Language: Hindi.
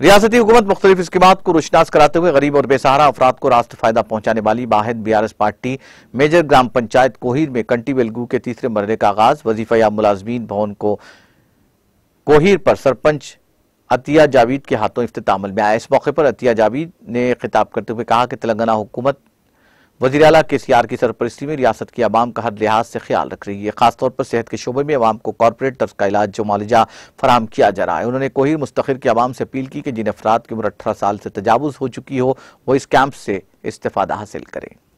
रियासती हुकूमत मुख्तलिफ इसकीमत को रोशनास कराते हुए गरीब और बेसहारा अफराद को राष्ट्र फायदा पहुंचाने वाली R BRS party major gram panchayat Kohir में कंटी बेलगू के तीसरे मरले का आगाज वजीफा या मुलाजमीन भवन को कोहिर पर सरपंच अतिया जावीद के हाथों अफ्ताम में आया इस मौके पर अतिया जावीद ने खिताब करते हुए कहा कि तेलंगाना हुकूमत वजी अला के सी आर की सरपरस्ती में रियासत की आवाम का हर लिहाज से ख्याल रख रही है खासतौर पर सेहत के शोबे में आवाम को कॉरपोरेट तर्ज का इलाज जो मालजा फराम किया जा रहा है उन्होंने कोहिर मुस्तर की आवाम से अपील की कि जिन अफराद की उम्र अठारह साल से तजावज़ हो चुकी हो वो इस कैंप से इस्ता हासिल करें